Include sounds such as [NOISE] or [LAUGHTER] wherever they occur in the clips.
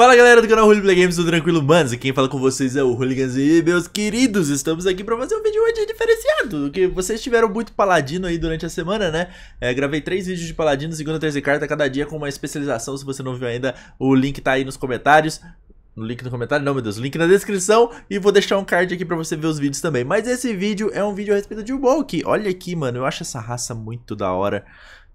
Fala galera do canal Holy Play Games, do tranquilo? Manos, e quem fala com vocês é o Hooligans e meus queridos, estamos aqui pra fazer um vídeo hoje diferenciado porque Vocês tiveram muito paladino aí durante a semana, né? É, gravei três vídeos de paladino, segunda, terceira carta, cada dia com uma especialização Se você não viu ainda, o link tá aí nos comentários no link no comentário, não, meu Deus, link na descrição e vou deixar um card aqui pra você ver os vídeos também. Mas esse vídeo é um vídeo a respeito de Ubok. Olha aqui, mano, eu acho essa raça muito da hora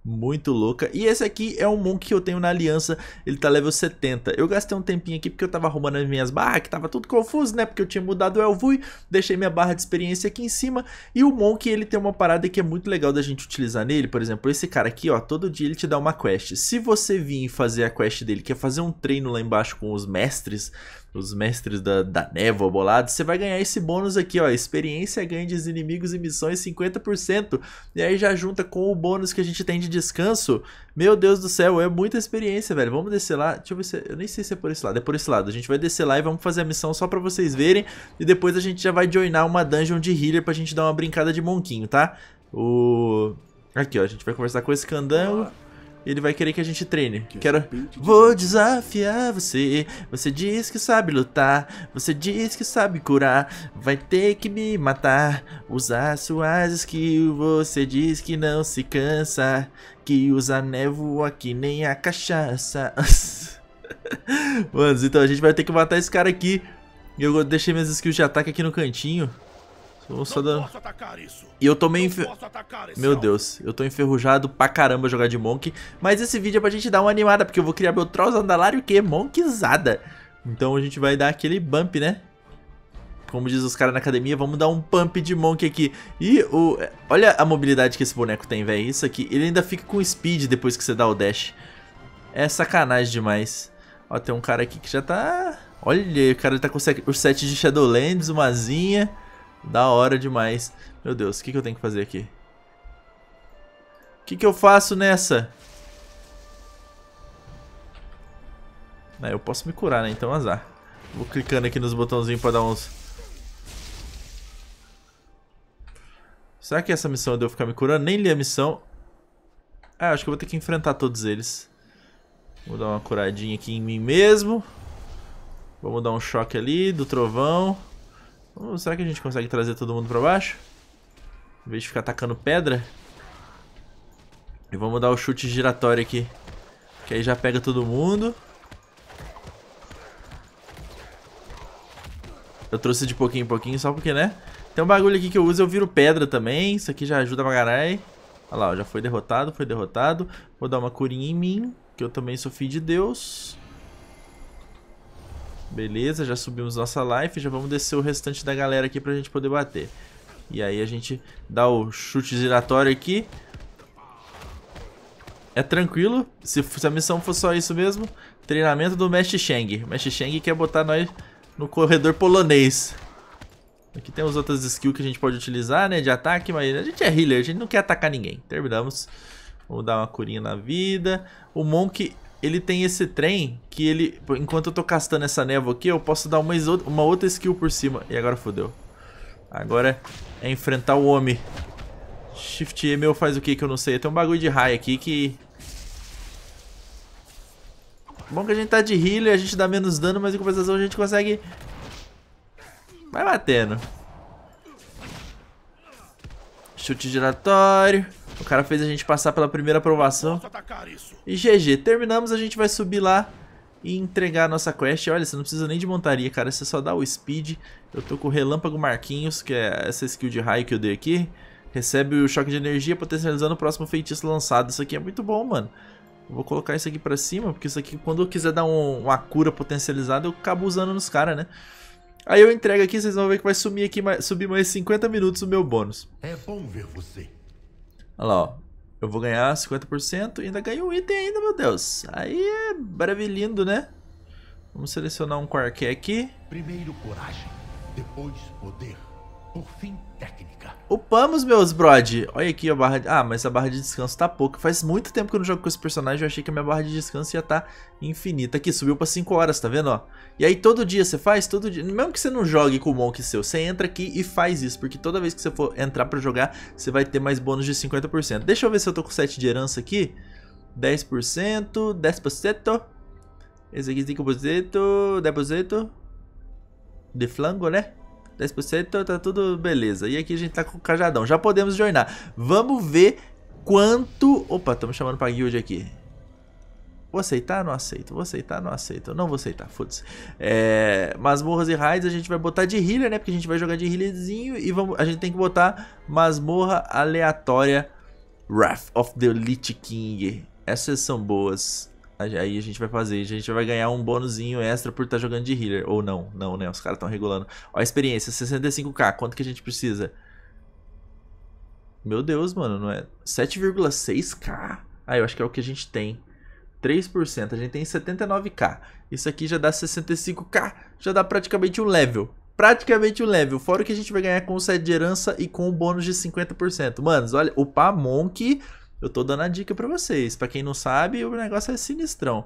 muito louca. E esse aqui é um Monk que eu tenho na aliança, ele tá level 70. Eu gastei um tempinho aqui porque eu tava arrumando as minhas barras, que tava tudo confuso, né? Porque eu tinha mudado o Elvui, deixei minha barra de experiência aqui em cima. E o Monk, ele tem uma parada que é muito legal da gente utilizar nele. Por exemplo, esse cara aqui, ó, todo dia ele te dá uma quest. Se você vir fazer a quest dele, que é fazer um treino lá embaixo com os mestres os mestres da, da névoa bolados, você vai ganhar esse bônus aqui, ó, experiência ganha de inimigos e missões 50%, e aí já junta com o bônus que a gente tem de descanso, meu Deus do céu, é muita experiência, velho, vamos descer lá, deixa eu ver se, eu nem sei se é por esse lado, é por esse lado, a gente vai descer lá e vamos fazer a missão só pra vocês verem, e depois a gente já vai joinar uma dungeon de healer pra gente dar uma brincada de monquinho, tá? O... Aqui, ó, a gente vai conversar com esse candango ele vai querer que a gente treine. Que Quero. Vou desafiar você. Você diz que sabe lutar. Você diz que sabe curar. Vai ter que me matar. Usar suas skills. Você diz que não se cansa. Que usa névoa que nem a cachaça. [LAUGHS] Mano, então a gente vai ter que matar esse cara aqui. Eu deixei minhas skills de ataque aqui no cantinho. Vamos só dar... E eu tô meio... Enfer... Meu Deus, eu tô enferrujado pra caramba jogar de Monk. Mas esse vídeo é pra gente dar uma animada, porque eu vou criar meu Trolls Andalário que é Monkzada. Então a gente vai dar aquele bump, né? Como diz os caras na academia, vamos dar um pump de Monk aqui. E o... olha a mobilidade que esse boneco tem, velho. Isso aqui, ele ainda fica com speed depois que você dá o dash. É sacanagem demais. Ó, tem um cara aqui que já tá... Olha, o cara tá com o set de Shadowlands, uma zinha... Da hora demais. Meu Deus, o que, que eu tenho que fazer aqui? O que, que eu faço nessa? Ah, eu posso me curar, né? Então azar. Vou clicando aqui nos botãozinhos pra dar uns... Será que essa missão é de eu ficar me curando? Nem li a missão. Ah, acho que eu vou ter que enfrentar todos eles. Vou dar uma curadinha aqui em mim mesmo. Vamos dar um choque ali do trovão será que a gente consegue trazer todo mundo pra baixo? Em vez de ficar atacando pedra. E vamos dar o chute giratório aqui. Que aí já pega todo mundo. Eu trouxe de pouquinho em pouquinho só porque, né? Tem um bagulho aqui que eu uso, eu viro pedra também. Isso aqui já ajuda pra caralho. Olha lá, ó, já foi derrotado, foi derrotado. Vou dar uma curinha em mim, que eu também sou filho de Deus. Beleza, já subimos nossa life, já vamos descer o restante da galera aqui pra gente poder bater. E aí a gente dá o chute giratório aqui. É tranquilo, se, se a missão for só isso mesmo, treinamento do Mestre Sheng. O Mestre Sheng quer botar nós no corredor polonês. Aqui tem as outras skills que a gente pode utilizar, né, de ataque, mas a gente é healer, a gente não quer atacar ninguém. Terminamos. Vamos dar uma curinha na vida. O Monk, ele tem esse trem que ele. Enquanto eu tô castando essa névoa aqui, eu posso dar uma, uma outra skill por cima. E agora fodeu. Agora é enfrentar o homem. Shift E meu faz o que que eu não sei? Tem um bagulho de raio aqui que... Bom que a gente tá de healer, a gente dá menos dano, mas em compensação a gente consegue... Vai batendo. Chute giratório. O cara fez a gente passar pela primeira aprovação. E GG, terminamos, a gente vai subir lá e entregar a nossa quest. Olha, você não precisa nem de montaria, cara, você só dá o speed. Eu tô com o Relâmpago Marquinhos, que é essa skill de raio que eu dei aqui. Recebe o choque de energia potencializando o próximo feitiço lançado. Isso aqui é muito bom, mano. Eu vou colocar isso aqui pra cima, porque isso aqui, quando eu quiser dar um, uma cura potencializada, eu acabo usando nos caras, né? Aí eu entrego aqui, vocês vão ver que vai sumir aqui, subir mais 50 minutos o meu bônus. É bom ver você. Olha lá, ó. Eu vou ganhar 50% e ainda ganho um item ainda, meu Deus. Aí é maravilhoso, né? Vamos selecionar um Quarké aqui. Primeiro coragem, depois poder, por fim técnica. Upamos, meus brod. Olha aqui a barra... De... Ah, mas a barra de descanso tá pouca. Faz muito tempo que eu não jogo com esse personagem. Eu achei que a minha barra de descanso ia tá infinita. Aqui, subiu pra 5 horas, tá vendo? Ó? E aí todo dia você faz, todo dia... Mesmo que você não jogue com o Monk seu, você entra aqui e faz isso. Porque toda vez que você for entrar pra jogar, você vai ter mais bônus de 50%. Deixa eu ver se eu tô com 7 de herança aqui. 10%, 10%. Esse aqui tem que deposito, De flango, né? 10%, então tá tudo beleza. E aqui a gente tá com o cajadão. Já podemos joinar. Vamos ver quanto... Opa, estamos chamando pra guild aqui. Vou aceitar? Não aceito. Vou aceitar? Não aceito. Não vou aceitar, foda-se. É, masmorras e raids a gente vai botar de healer, né? Porque a gente vai jogar de healerzinho e vamos, a gente tem que botar masmorra aleatória Wrath of the Lich King. Essas são boas. Aí a gente vai fazer, a gente vai ganhar um bônusinho extra por estar tá jogando de healer. Ou não, não, né? Os caras estão regulando. Ó, a experiência, 65k, quanto que a gente precisa? Meu Deus, mano, não é? 7,6k? Ah, eu acho que é o que a gente tem. 3%, a gente tem 79k. Isso aqui já dá 65k, já dá praticamente um level. Praticamente um level, fora o que a gente vai ganhar com o set de herança e com o bônus de 50%. Manos, olha, upar Monk eu tô dando a dica para vocês. Para quem não sabe, o negócio é sinistrão.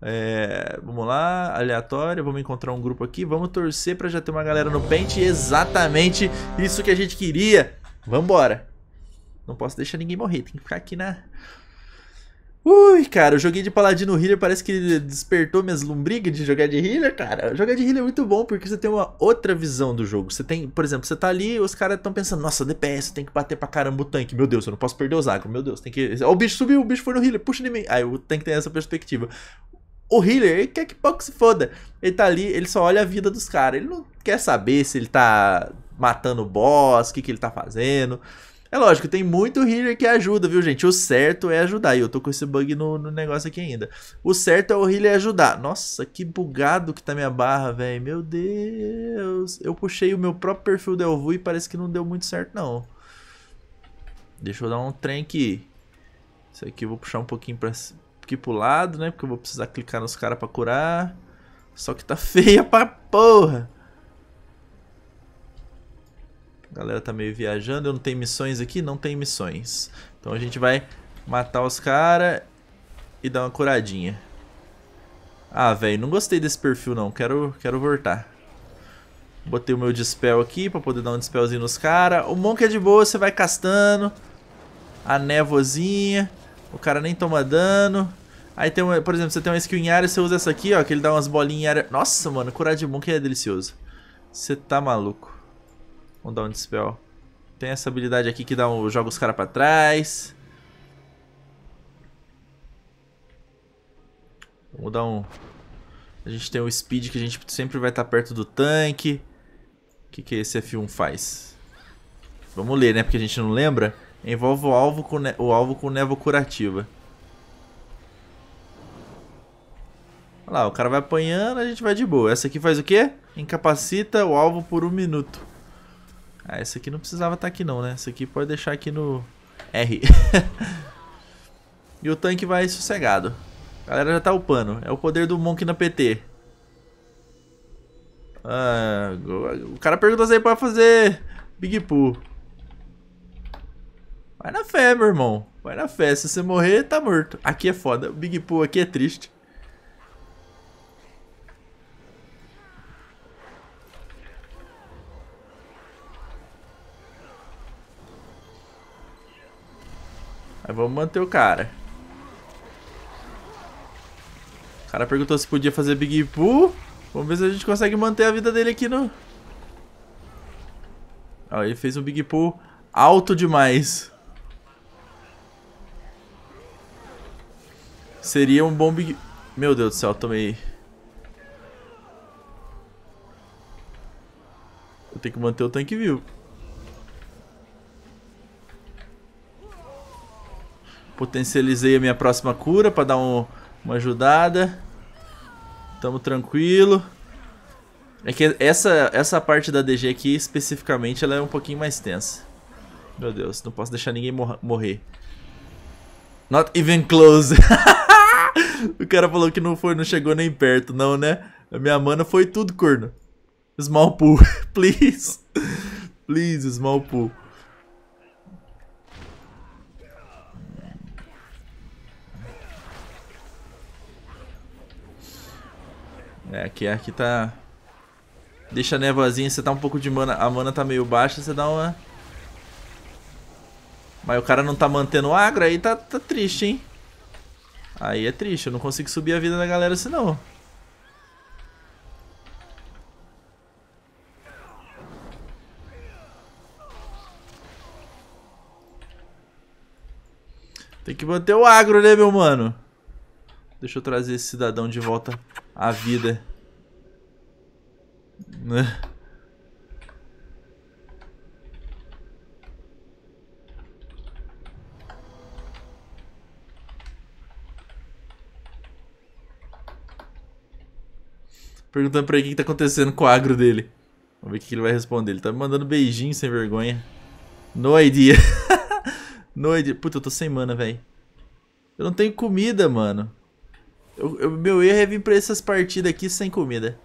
É, vamos lá, aleatório, vamos encontrar um grupo aqui, vamos torcer para já ter uma galera no pente, exatamente isso que a gente queria. Vambora. Não posso deixar ninguém morrer, tem que ficar aqui na né? Ui, cara, eu joguei de paladino healer, parece que ele despertou minhas lombrigas de jogar de healer, cara. Jogar de healer é muito bom porque você tem uma outra visão do jogo. Você tem, por exemplo, você tá ali, os caras estão pensando, nossa, DPS, tem que bater pra caramba o tanque. Meu Deus, eu não posso perder o Zagro, meu Deus, tem que. Ó, oh, o bicho subiu, o bicho foi no healer, puxa em mim. Aí o tanque tem essa perspectiva. O healer, ele quer que pouco se foda. Ele tá ali, ele só olha a vida dos caras. Ele não quer saber se ele tá matando o boss, o que, que ele tá fazendo. É lógico, tem muito healer que ajuda, viu, gente? O certo é ajudar. E eu tô com esse bug no, no negócio aqui ainda. O certo é o healer ajudar. Nossa, que bugado que tá minha barra, velho. Meu Deus. Eu puxei o meu próprio perfil do Elvu e parece que não deu muito certo, não. Deixa eu dar um trem aqui. Isso aqui eu vou puxar um pouquinho pra, aqui pro lado, né? Porque eu vou precisar clicar nos caras pra curar. Só que tá [LAUGHS] feia pra porra. A galera tá meio viajando. Eu não tenho missões aqui? Não tem missões. Então a gente vai matar os caras e dar uma curadinha. Ah, velho, não gostei desse perfil não. Quero, quero voltar. Botei o meu dispel aqui pra poder dar um dispelzinho nos caras. O Monk é de boa, você vai castando. A névozinha. O cara nem toma dano. Aí tem uma, por exemplo, você tem uma skill em área, você usa essa aqui, ó, que ele dá umas bolinhas em área. Nossa, mano, curar de Monk é delicioso. Você tá maluco. Vamos dar um dispel. Tem essa habilidade aqui que dá um, joga os caras pra trás. Vamos dar um... A gente tem o um speed que a gente sempre vai estar tá perto do tanque. O que, que esse F1 faz? Vamos ler, né? Porque a gente não lembra. Envolve o alvo com, ne... o alvo com névoa curativa. Olha lá, o cara vai apanhando, a gente vai de boa. Essa aqui faz o quê? Incapacita o alvo por um minuto. Ah, essa aqui não precisava estar tá aqui não, né? Essa aqui pode deixar aqui no R. [LAUGHS] e o tanque vai sossegado. A galera já tá upando. É o poder do Monk na PT. Ah, o cara perguntou se aí pra fazer Big Poo. Vai na fé, meu irmão. Vai na fé. Se você morrer, tá morto. Aqui é foda. O Big Poo aqui é triste. Vamos manter o cara. O cara perguntou se podia fazer Big Poo. Vamos ver se a gente consegue manter a vida dele aqui no... Ah, ele fez um Big Poo alto demais. Seria um bom Big... Meu Deus do céu, tomei... Eu tenho que manter o tanque vivo. Potencializei a minha próxima cura para dar um, uma ajudada. Tamo tranquilo. É que essa, essa parte da DG aqui, especificamente, ela é um pouquinho mais tensa. Meu Deus, não posso deixar ninguém mor morrer. Not even close. [LAUGHS] o cara falou que não foi, não chegou nem perto, não, né? A minha mana foi tudo, corno. Small pool, [LAUGHS] please. please, small pool. É, aqui, aqui tá... Deixa a você tá um pouco de mana... A mana tá meio baixa, você dá uma... Mas o cara não tá mantendo agro, aí tá, tá triste, hein? Aí é triste, eu não consigo subir a vida da galera assim não. Tem que manter o agro, né, meu mano? Deixa eu trazer esse cidadão de volta à vida. Né? Perguntando pra ele o que tá acontecendo com o agro dele. Vamos ver o que ele vai responder. Ele tá me mandando beijinho sem vergonha. No idea. no idea. Puta, eu tô sem mana, velho. Eu não tenho comida, mano. Eu, eu, meu erro é vir pra essas partidas aqui sem comida.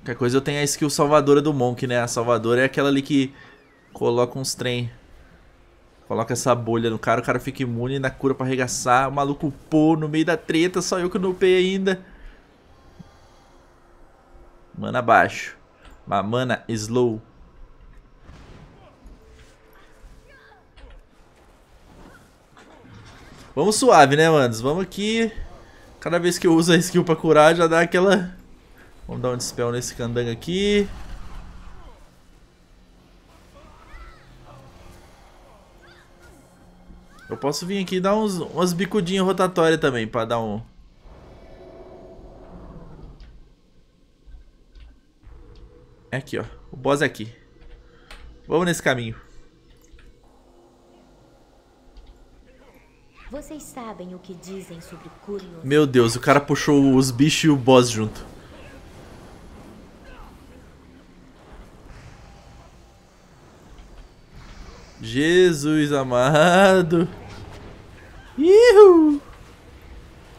Qualquer coisa eu tenho a skill salvadora do Monk, né? A salvadora é aquela ali que coloca uns trem. Coloca essa bolha no cara, o cara fica imune na cura pra arregaçar. O maluco pô no meio da treta, só eu que não upei ainda. Mana abaixo. Mamana slow. Vamos suave, né, manos? Vamos aqui. Cada vez que eu uso a skill pra curar, já dá aquela... Vamos dar um dispel nesse candanga aqui. Eu posso vir aqui e dar uns, umas bicudinhas rotatórias também, pra dar um... É aqui, ó. O boss é aqui. Vamos nesse caminho. Vocês sabem o que dizem sobre curiosidade? Meu Deus, o cara puxou os bichos e o boss junto. Jesus amado. Ihu!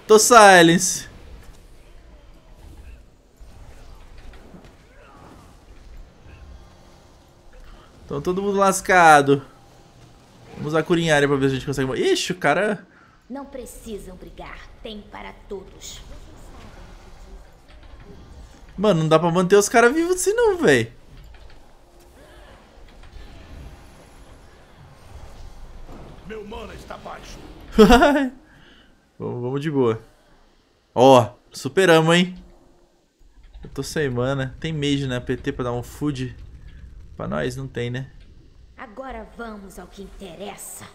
Tô silence. Então todo mundo lascado. Vamos usar a cura área pra ver se a gente consegue... Ixi, o cara... Não precisam brigar. Tem para todos. Mano, não dá pra manter os caras vivos assim não, velho. Meu mano está baixo. vamos, vamos de boa. Ó, oh, superamos, hein? Eu tô sem mana. Tem mage, né? PT pra dar um food. Pra nós não tem, né? Agora vamos ao que interessa.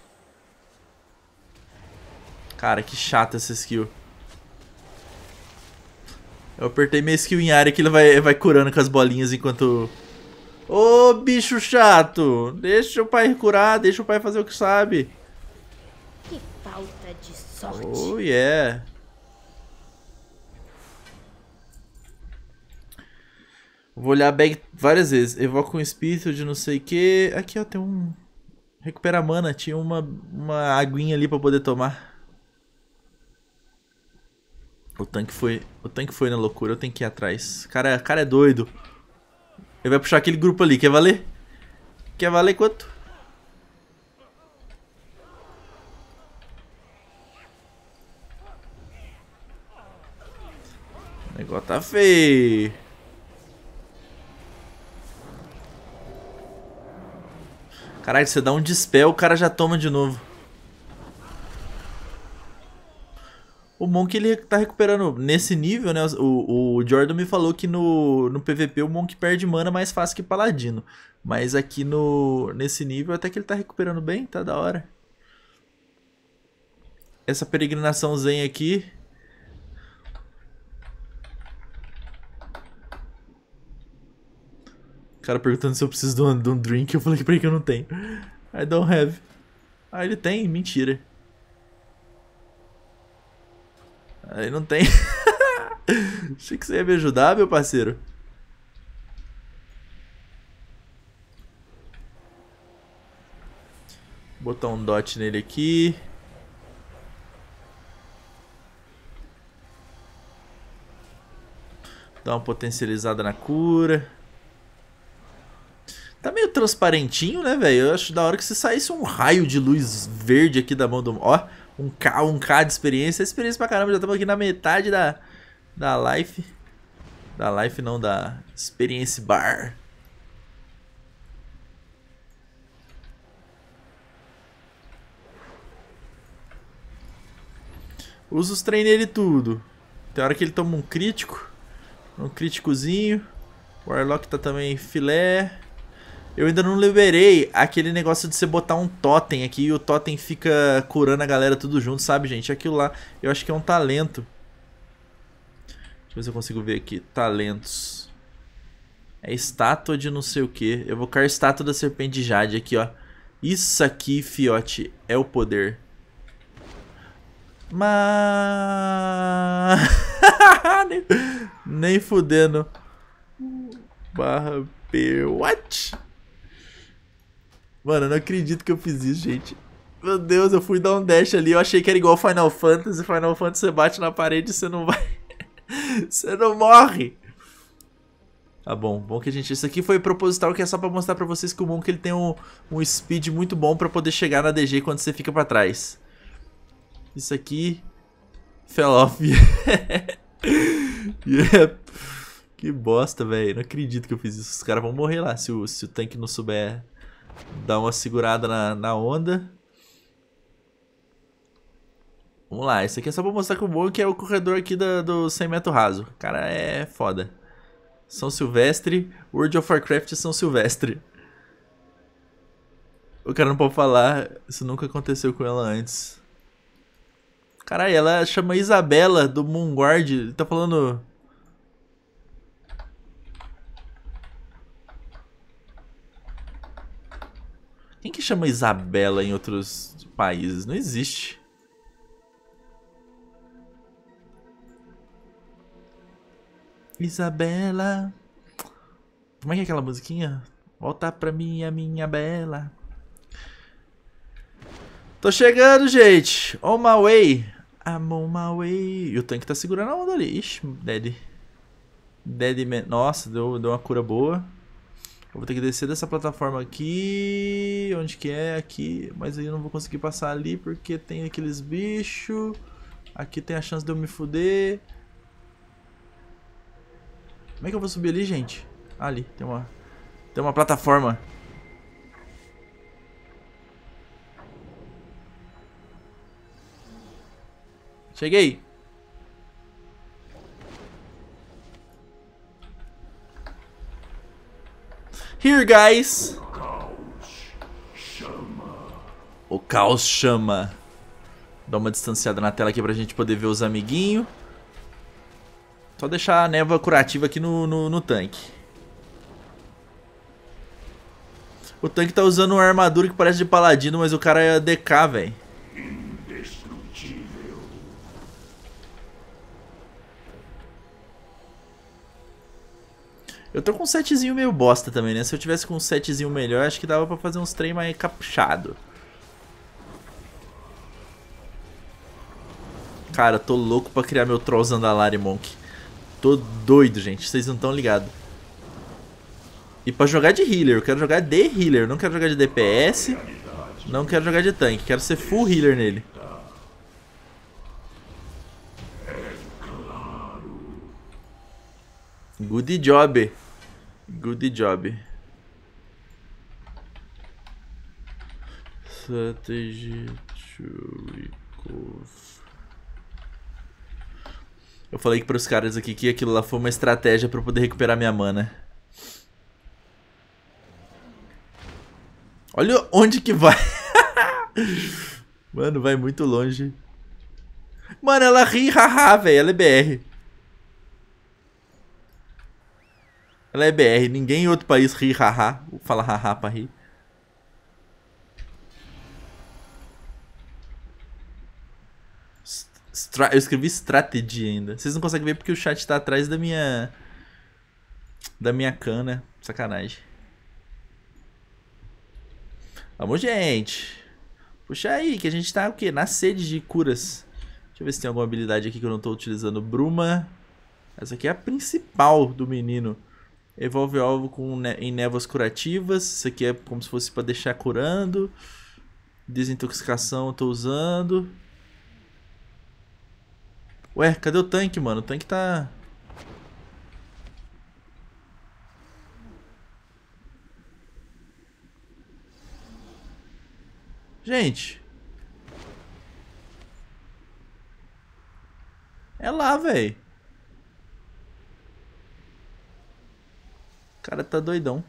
Cara, que chata essa skill. Eu apertei minha skill em área que ele vai, vai curando com as bolinhas enquanto... Ô, oh, bicho chato! Deixa o pai curar, deixa o pai fazer o que sabe. Que falta de sorte. Oh, yeah. Vou olhar a bag várias vezes. Evoca um espírito de não sei o que. Aqui, ó, tem um. Recupera mana. Tinha uma, uma aguinha ali pra poder tomar. O tanque foi. O tanque foi na loucura. Eu tenho que ir atrás. Cara, cara é doido. Ele vai puxar aquele grupo ali. Quer valer? Quer valer quanto? O negócio tá feio. Caralho, você dá um dispel, o cara já toma de novo. O Monk ele tá recuperando nesse nível, né? O, o Jordan me falou que no, no PVP o Monk perde mana mais fácil que Paladino. Mas aqui no nesse nível até que ele tá recuperando bem, tá da hora. Essa peregrinação zen aqui cara perguntando se eu preciso de um, de um drink. Eu falei pra ele que eu não tenho. I don't have. Ah, ele tem? Mentira. Aí ele não tem. [LAUGHS] Achei que você ia me ajudar, meu parceiro. Vou botar um dot nele aqui. Dá uma potencializada na cura. Tá meio transparentinho, né, velho? Eu acho da hora que se saísse um raio de luz verde aqui da mão do. Ó, um K, um K de experiência. É experiência pra caramba, já estamos aqui na metade da, da life. Da life não, da experience bar. Usa os trem nele tudo. Tem hora que ele toma um crítico. Um críticozinho. O Warlock tá também filé. Eu ainda não liberei aquele negócio de você botar um totem aqui e o totem fica curando a galera tudo junto, sabe, gente? Aquilo lá eu acho que é um talento. Deixa eu ver se eu consigo ver aqui. Talentos. É estátua de não sei o que. Eu vou colocar estátua da serpente de Jade aqui, ó. Isso aqui, fiote, é o poder. Mas... [LAUGHS] nem, nem fudendo. Barra P. What? Mano, eu não acredito que eu fiz isso, gente. Meu Deus, eu fui dar um dash ali. Eu achei que era igual Final Fantasy. Final Fantasy você bate na parede e você não vai... [LAUGHS] você não morre. Tá bom, bom que a gente... Isso aqui foi proposital, que é só pra mostrar pra vocês que o Monk ele tem um, um speed muito bom pra poder chegar na DG quando você fica pra trás. Isso aqui... Fell off. [LAUGHS] Que bosta, velho. Não acredito que eu fiz isso. Os caras vão morrer lá se o, se o tanque não souber dar uma segurada na, na onda. Vamos lá, isso aqui é só pra mostrar que o bom que é o corredor aqui da, do 100 metro raso. Cara, é foda. São Silvestre, World of Warcraft São Silvestre. O cara não pode falar, isso nunca aconteceu com ela antes. Caralho, ela chama Isabela do Moonguard, tá falando Quem que chama Isabela em outros países? Não existe. Isabela. Como é que é aquela musiquinha? Volta pra mim, a minha bela. Tô chegando, gente. On oh, my way. I'm on my way. E o tanque tá segurando a onda ali. Ixi, dead. Dead man. Nossa, deu, deu uma cura boa. Eu vou ter que descer dessa plataforma aqui. Onde que é? Aqui. Mas aí eu não vou conseguir passar ali porque tem aqueles bichos. Aqui tem a chance de eu me fuder. Como é que eu vou subir ali, gente? Ali, tem uma, tem uma plataforma. Cheguei! here, guys. O caos chama. Dá uma distanciada na tela aqui pra gente poder ver os amiguinhos. Só deixar a névoa curativa aqui no, no, no tanque. O tanque tá usando uma armadura que parece de paladino, mas o cara é DK, velho. Eu tô com um setzinho meio bosta também, né? Se eu tivesse com um setzinho melhor, acho que dava pra fazer uns trem mais caprichado. Cara, tô louco pra criar meu Troll Zandalari Monk. Tô doido, gente. Vocês não estão ligados. E pra jogar de healer. Eu quero jogar de healer. Não quero jogar de DPS. Não quero jogar de tanque. Quero ser full healer nele. Good job. Good job. Strategy to recover. Eu falei para os caras aqui que aquilo lá foi uma estratégia para poder recuperar minha mana. Olha onde que vai. [LAUGHS] Mano, vai muito longe. Mano, ela ri, haha, velho. Ela é BR. Ela é BR, ninguém em outro país ri haha, fala haha pra rir. Stra eu escrevi strategy ainda. Vocês não conseguem ver porque o chat tá atrás da minha. Da minha cana. Né? Sacanagem. Vamos, gente. Puxa aí, que a gente tá o quê? Na sede de curas. Deixa eu ver se tem alguma habilidade aqui que eu não tô utilizando. Bruma. Essa aqui é a principal do menino. Evolve o alvo com, né, em névoas curativas. Isso aqui é como se fosse para deixar curando. Desintoxicação eu tô usando. Ué, cadê o tanque, mano? O tanque tá... Gente. É lá, velho. cara tá doidão.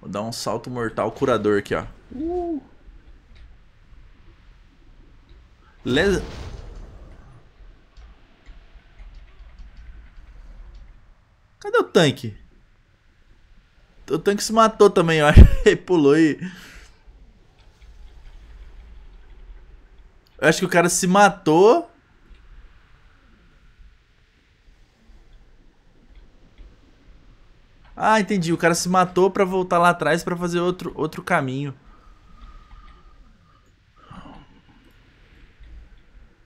Vou dar um salto mortal curador aqui, ó. Uh. Les... Cadê o tanque? O tanque se matou também, eu [LAUGHS] acho. Ele pulou e... Eu acho que o cara se matou Ah, entendi. O cara se matou para voltar lá atrás para fazer outro, outro caminho.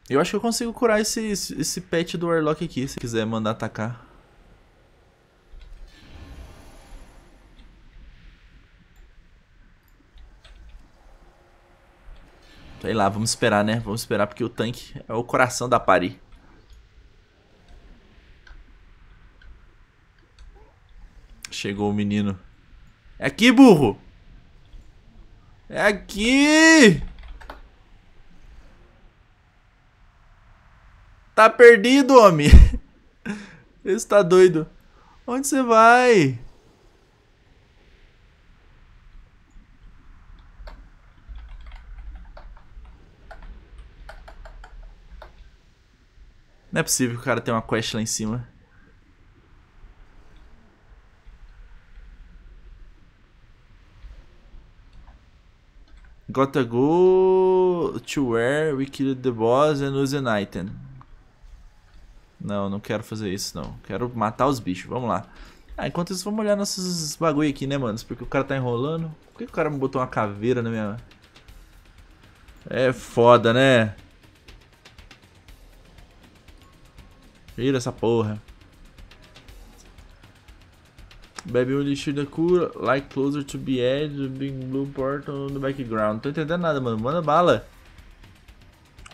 Eu acho que eu consigo curar esse, esse, esse pet do Warlock aqui, se quiser mandar atacar. Sei lá, vamos esperar, né? Vamos esperar porque o tanque é o coração da party. Chegou o menino. É aqui, burro! É aqui! Tá perdido, homem! Esse [LAUGHS] tá doido. Onde você vai? Não é possível que o cara tem uma quest lá em cima. Gotta go to where we killed the boss and use an item. Não, não quero fazer isso não. Quero matar os bichos, vamos lá. Ah, enquanto isso, vamos olhar nossos bagulho aqui, né, mano? Porque o cara tá enrolando. Por que o cara me botou uma caveira na minha... É foda, né? Vira essa porra. Bebe o lixo da cura, like closer to behead, edge, big blue portal no background. Não tô entendendo nada, mano. Manda bala.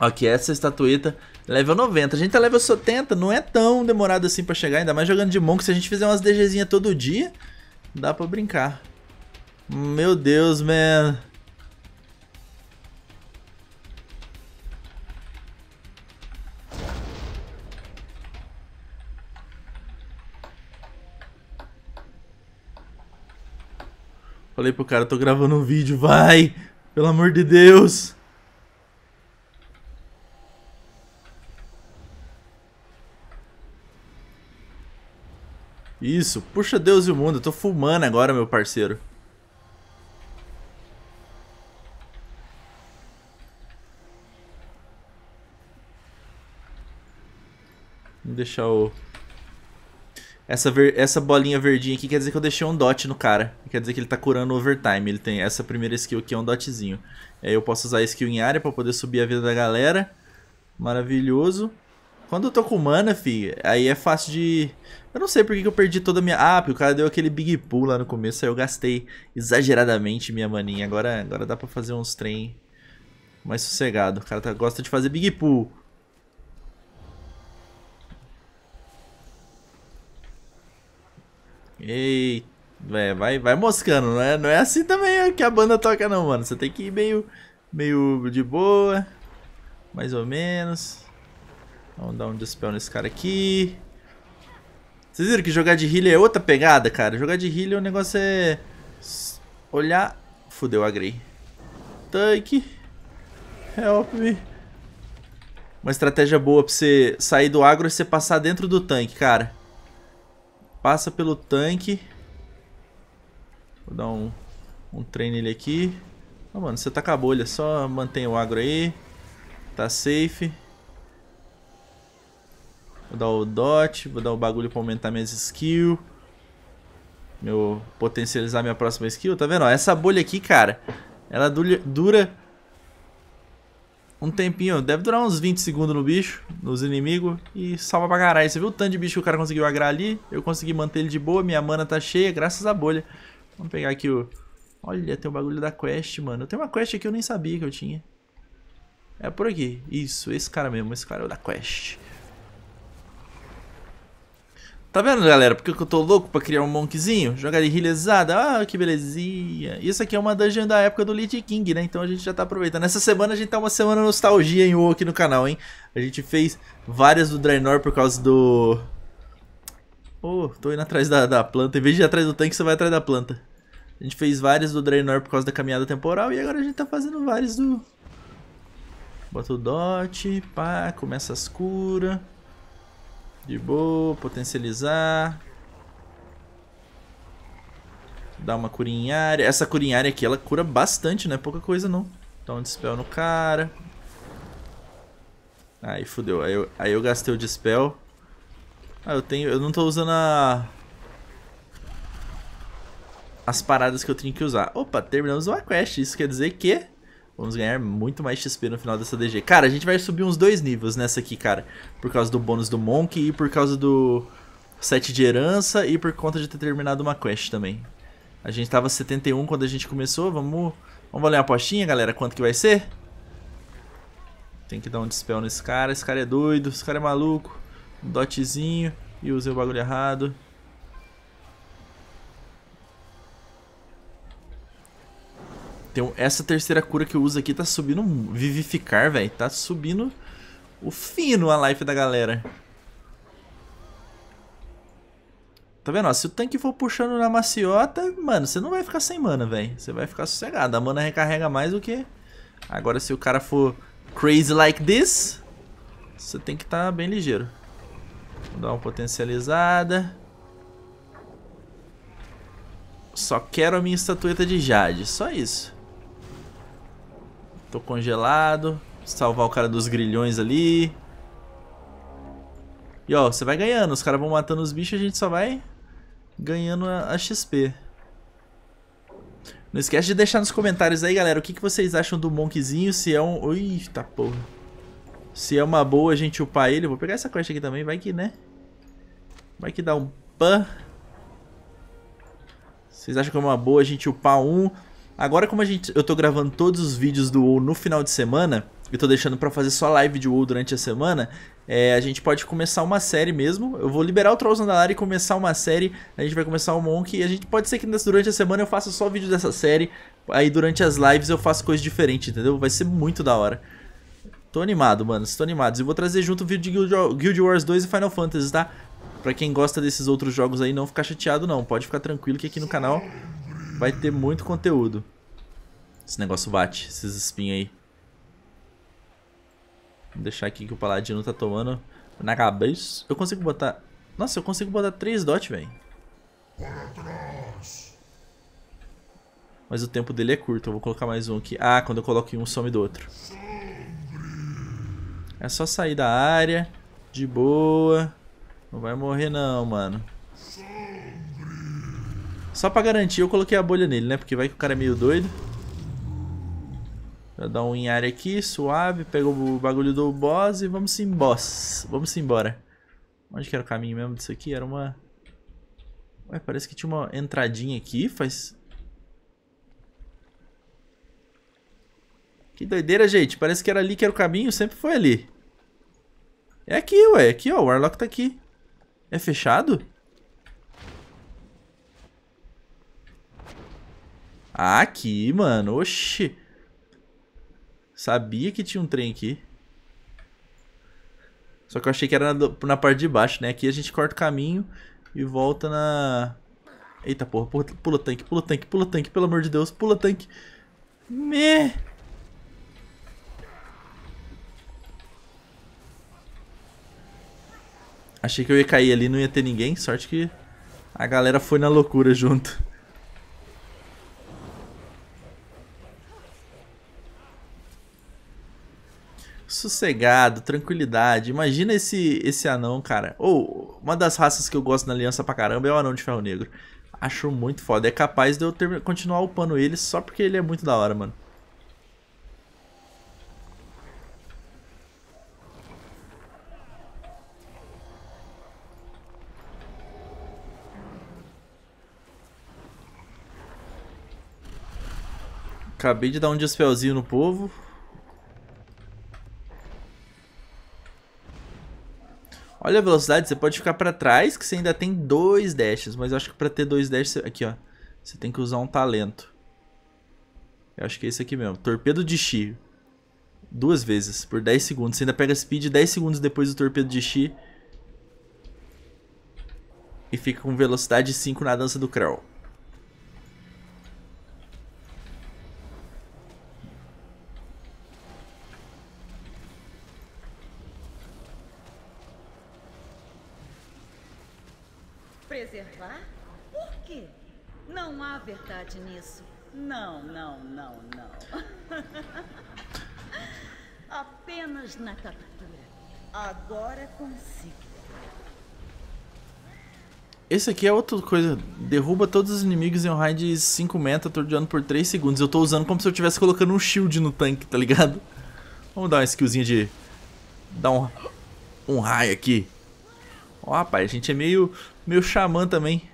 Aqui, essa estatueta, level 90. A gente tá level 70, não é tão demorado assim pra chegar, ainda mais jogando de Monk. Se a gente fizer umas DGzinhas todo dia, dá pra brincar. Meu Deus, man. Falei pro cara, tô gravando um vídeo, vai! Pelo amor de Deus! Isso, puxa Deus e o mundo, eu tô fumando agora, meu parceiro. Vou deixar o essa, ver, essa bolinha verdinha aqui quer dizer que eu deixei um dot no cara. Quer dizer que ele tá curando overtime. Ele tem essa primeira skill aqui, é um dotzinho. Aí eu posso usar a skill em área pra poder subir a vida da galera. Maravilhoso. Quando eu tô com mana, fi, aí é fácil de... Eu não sei por que eu perdi toda a minha... Ah, porque o cara deu aquele big pull lá no começo, aí eu gastei exageradamente minha maninha. Agora, agora dá pra fazer uns trem mais sossegado. O cara tá, gosta de fazer big pull. Eita, é, vai, vai moscando, não é, não é assim também é que a banda toca não, mano. Você tem que ir meio, meio de boa, mais ou menos. Vamos dar um dispel nesse cara aqui. Vocês viram que jogar de healer é outra pegada, cara? Jogar de healer o negócio é... Olhar... Fudeu, agrei. Tanque. Help me. Uma estratégia boa pra você sair do agro e você passar dentro do tanque, cara. Passa pelo tanque. Vou dar um, um treino nele aqui. Ah, mano, você tá com a bolha. Só mantém o agro aí. Tá safe. Vou dar o dot. Vou dar o bagulho pra aumentar minhas skills. Meu, potencializar minha próxima skill. Tá vendo? Ó, essa bolha aqui, cara. Ela dura um tempinho, deve durar uns 20 segundos no bicho, nos inimigos, e salva pra caralho. Você viu o tanto de bicho que o cara conseguiu agrar ali? Eu consegui manter ele de boa, minha mana tá cheia, graças à bolha. Vamos pegar aqui o... Olha, tem o bagulho da quest, mano. Eu tenho uma quest aqui que eu nem sabia que eu tinha. É por aqui. Isso, esse cara mesmo, esse cara é o da quest. Tá vendo, galera? Porque eu tô louco pra criar um monkzinho? Jogar de rilhezada? Ah, que belezinha. Isso aqui é uma dungeon da época do Lich King, né? Então a gente já tá aproveitando. nessa semana a gente tá uma semana nostalgia em WoW aqui no canal, hein? A gente fez várias do Draenor por causa do... Oh, tô indo atrás da, da planta. Em vez de ir atrás do tanque, você vai atrás da planta. A gente fez várias do Draenor por causa da caminhada temporal e agora a gente tá fazendo várias do... Bota o dot, pá, começa as curas... De boa, potencializar. Dar uma cura em área. Essa cura em área aqui, ela cura bastante, não é pouca coisa não. Dá um dispel no cara. Aí fodeu, aí eu, aí eu gastei o dispel. Ah, eu tenho. Eu não tô usando a. As paradas que eu tenho que usar. Opa, terminamos uma quest. Isso quer dizer que Vamos ganhar muito mais XP no final dessa DG. Cara, a gente vai subir uns dois níveis nessa aqui, cara. Por causa do bônus do Monk e por causa do set de herança e por conta de ter terminado uma quest também. A gente tava 71 quando a gente começou. Vamos, vamos valer uma apostinha, galera? Quanto que vai ser? Tem que dar um dispel nesse cara. Esse cara é doido, esse cara é maluco. Um dotzinho. E usei o bagulho errado. Então, essa terceira cura que eu uso aqui tá subindo vivificar, velho. Tá subindo o fino a life da galera. Tá vendo? Ó, se o tanque for puxando na maciota, mano, você não vai ficar sem mana, velho. Você vai ficar sossegado. A mana recarrega mais do que... Agora, se o cara for crazy like this, você tem que estar tá bem ligeiro. Vou dar uma potencializada. Só quero a minha estatueta de Jade. Só isso. Tô congelado. Salvar o cara dos grilhões ali. E ó, você vai ganhando. Os caras vão matando os bichos e a gente só vai ganhando a, a XP. Não esquece de deixar nos comentários aí, galera, o que, que vocês acham do Monkzinho, se é um... tá porra. Se é uma boa a gente upar ele. vou pegar essa quest aqui também, vai que, né? Vai que dá um pan. Vocês acham que é uma boa a gente upar um? Agora, como a gente, eu tô gravando todos os vídeos do WoW no final de semana, e tô deixando para fazer só live de WoW durante a semana, é, a gente pode começar uma série mesmo. Eu vou liberar o Trolls Andalar e começar uma série. A gente vai começar o Monk. E a gente pode ser que durante a semana eu faça só vídeo dessa série. Aí durante as lives eu faço coisa diferente, entendeu? Vai ser muito da hora. Tô animado, mano. Estou animado. E vou trazer junto o vídeo de Guild, Guild Wars 2 e Final Fantasy, tá? Pra quem gosta desses outros jogos aí, não ficar chateado não. Pode ficar tranquilo que aqui no canal Vai ter muito conteúdo. Esse negócio bate, esses espinhos aí. Vou deixar aqui que o paladino tá tomando na cabeça. Eu consigo botar... Nossa, eu consigo botar 3 dot, velho. Mas o tempo dele é curto, eu vou colocar mais um aqui. Ah, quando eu coloco em um, some do outro. É só sair da área, de boa. Não vai morrer não, mano. Só pra garantir, eu coloquei a bolha nele, né? Porque vai que o cara é meio doido. Vou dar um em área aqui, suave. Pega o bagulho do boss e vamos sim, boss. Vamos embora. Onde que era o caminho mesmo disso aqui? Era uma... Ué, parece que tinha uma entradinha aqui. Faz... Que doideira, gente. Parece que era ali que era o caminho. Sempre foi ali. É aqui, ué. Aqui, ó. O Warlock tá aqui. É fechado? Aqui, mano. Oxi. Sabia que tinha um trem aqui. Só que eu achei que era na, na parte de baixo, né? Aqui a gente corta o caminho e volta na... Eita porra, porra pula tanque, pula tanque, pula tanque, pelo amor de Deus, pula tanque. Me... Achei que eu ia cair ali, não ia ter ninguém. Sorte que a galera foi na loucura junto. sossegado, tranquilidade. Imagina esse esse anão, cara. Ou oh, uma das raças que eu gosto na aliança pra caramba é o anão de ferro negro. Acho muito foda. É capaz de eu ter, continuar upando ele só porque ele é muito da hora, mano. Acabei de dar um dispelzinho no povo. Olha a velocidade, você pode ficar para trás, que você ainda tem dois dashes. Mas eu acho que para ter dois dashes... Aqui, ó. Você tem que usar um talento. Eu acho que é esse aqui mesmo. Torpedo de Chi. Duas vezes, por 10 segundos. Você ainda pega speed 10 segundos depois do torpedo de Chi. E fica com velocidade 5 na dança do Krell. parte nisso. Não, não, não, não. [LAUGHS] Apenas na captura. Agora consigo. Esse aqui é outra coisa. Derruba todos os inimigos em um raio de 5 metros, atordoando por 3 segundos. Eu tô usando como se eu estivesse colocando um shield no tanque, tá ligado? Vamos dar uma skillzinha de... Dar um, um raio aqui. Ó, rapaz, a gente é meio, meio xamã também.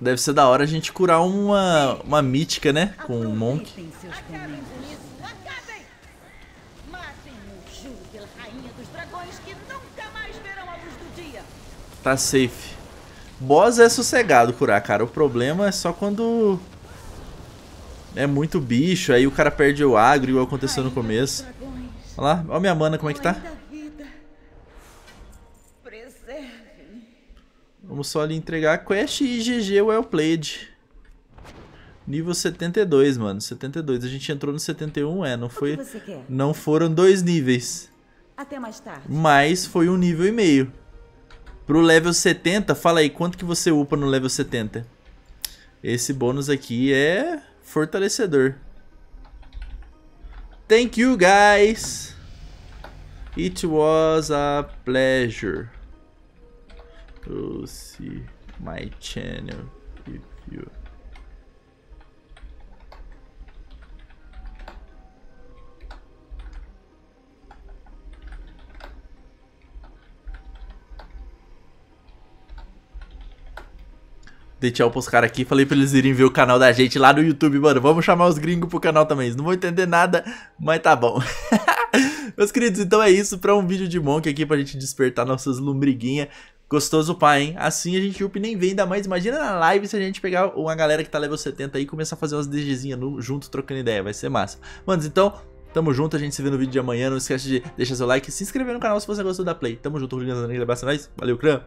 Deve ser da hora a gente curar uma, uma mítica, né? Com um monk. Tá safe. Boss é sossegado curar, cara. O problema é só quando... É muito bicho, aí o cara perde o agro, igual aconteceu no começo. Olha lá, olha minha mana como é que tá. Vamos só lhe entregar a quest e GG é well played. Nível 72, mano. 72. A gente entrou no 71, é. Não foi. não foram dois níveis. Até mais tarde. Mas foi um nível e meio. Pro level 70, fala aí, quanto que você upa no level 70? Esse bônus aqui é fortalecedor. Thank you, guys. It was a pleasure will see my channel if you Dei tchau pros caras aqui, falei pra eles irem ver o canal da gente lá no YouTube, mano. Vamos chamar os gringos pro canal também. não vou entender nada, mas tá bom. [LAUGHS] Meus queridos, então é isso para um vídeo de Monk aqui pra gente despertar nossas lombriguinhas. Gostoso pai, hein? Assim a gente up nem vem, ainda mais. Imagina na live se a gente pegar uma galera que tá level 70 aí e começar a fazer umas DGzinhas junto, trocando ideia. Vai ser massa. Manos, então, Tamo junto, a gente se vê no vídeo de amanhã. Não esquece de deixar seu like, se inscrever no canal se você gostou da Play. Tamo junto, é nós. Valeu, Cram!